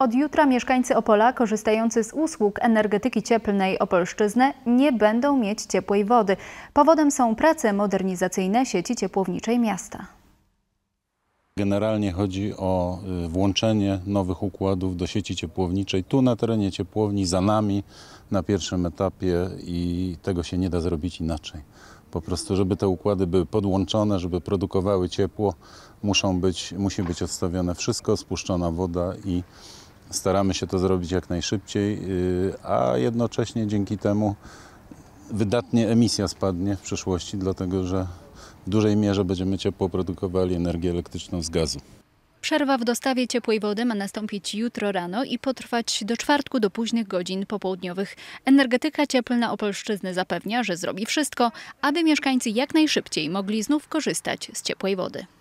Od jutra mieszkańcy Opola korzystający z usług energetyki cieplnej Opolszczyzny nie będą mieć ciepłej wody. Powodem są prace modernizacyjne sieci ciepłowniczej miasta. Generalnie chodzi o y, włączenie nowych układów do sieci ciepłowniczej tu na terenie ciepłowni, za nami na pierwszym etapie i tego się nie da zrobić inaczej. Po prostu, żeby te układy były podłączone, żeby produkowały ciepło, muszą być, musi być odstawione wszystko, spuszczona woda i Staramy się to zrobić jak najszybciej, y, a jednocześnie dzięki temu wydatnie emisja spadnie w przyszłości, dlatego że w dużej mierze będziemy ciepło produkowali energię elektryczną z gazu. Przerwa w dostawie ciepłej wody ma nastąpić jutro rano i potrwać do czwartku do późnych godzin popołudniowych. Energetyka cieplna Opolszczyzny zapewnia, że zrobi wszystko, aby mieszkańcy jak najszybciej mogli znów korzystać z ciepłej wody.